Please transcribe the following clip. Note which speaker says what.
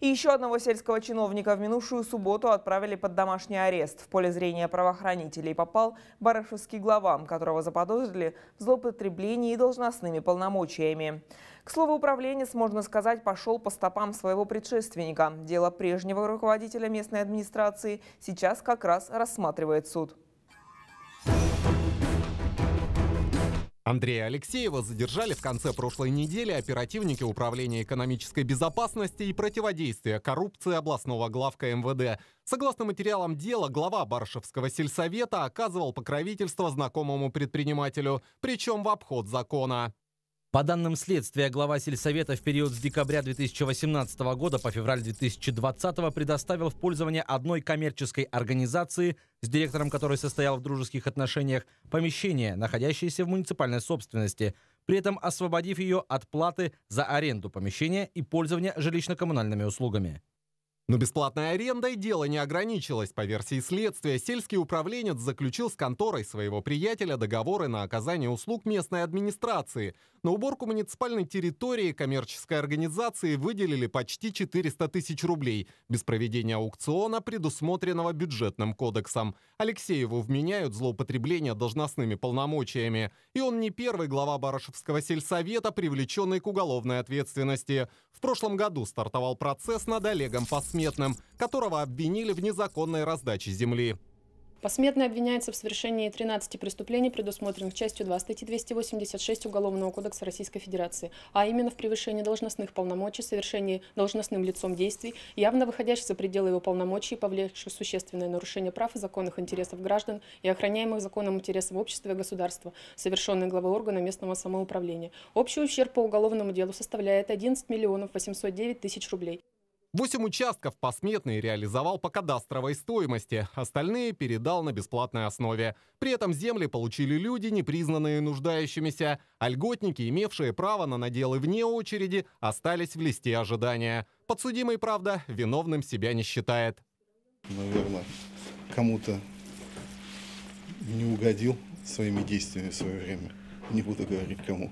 Speaker 1: И еще одного сельского чиновника в минувшую субботу отправили под домашний арест. В поле зрения правоохранителей попал барышевский главам, которого заподозрили в злоупотреблении должностными полномочиями. К слову, управленец, можно сказать, пошел по стопам своего предшественника. Дело прежнего руководителя местной администрации сейчас как раз рассматривает суд.
Speaker 2: Андрея Алексеева задержали в конце прошлой недели оперативники Управления экономической безопасности и противодействия коррупции областного главка МВД. Согласно материалам дела, глава Баршевского сельсовета оказывал покровительство знакомому предпринимателю, причем в обход закона. По данным следствия, глава сельсовета в период с декабря 2018
Speaker 3: года по февраль 2020 предоставил в пользование одной коммерческой организации, с директором которой состоял в дружеских отношениях, помещение, находящееся в муниципальной собственности, при этом освободив ее от платы за аренду помещения и пользование
Speaker 2: жилищно-коммунальными услугами. Но бесплатной арендой дело не ограничилось. По версии следствия, сельский управленец заключил с конторой своего приятеля договоры на оказание услуг местной администрации. На уборку муниципальной территории коммерческой организации выделили почти 400 тысяч рублей без проведения аукциона, предусмотренного бюджетным кодексом. Алексееву вменяют злоупотребление должностными полномочиями. И он не первый глава Барышевского сельсовета, привлеченный к уголовной ответственности. В прошлом году стартовал процесс над Олегом Посмертным Посметным, которого обвинили в незаконной раздаче земли.
Speaker 4: Посметно обвиняется в совершении 13 преступлений, предусмотренных частью 2 статьи 286 Уголовного кодекса Российской Федерации, а именно в превышении должностных полномочий, совершении должностным лицом действий, явно выходящих за пределы его полномочий, повлекших существенное нарушение прав и законных интересов граждан и охраняемых законом интересов общества и государства, совершенное главой органа местного самоуправления. Общий ущерб по уголовному делу составляет 11 миллионов 809 тысяч рублей.
Speaker 2: Восемь участков посметный реализовал по кадастровой стоимости, остальные передал на бесплатной основе. При этом земли получили люди, не признанные нуждающимися, а льготники, имевшие право на наделы вне очереди, остались в листе ожидания. Подсудимый, правда, виновным себя не считает. Наверное, кому-то
Speaker 4: не угодил своими действиями в свое время. Не буду говорить кому.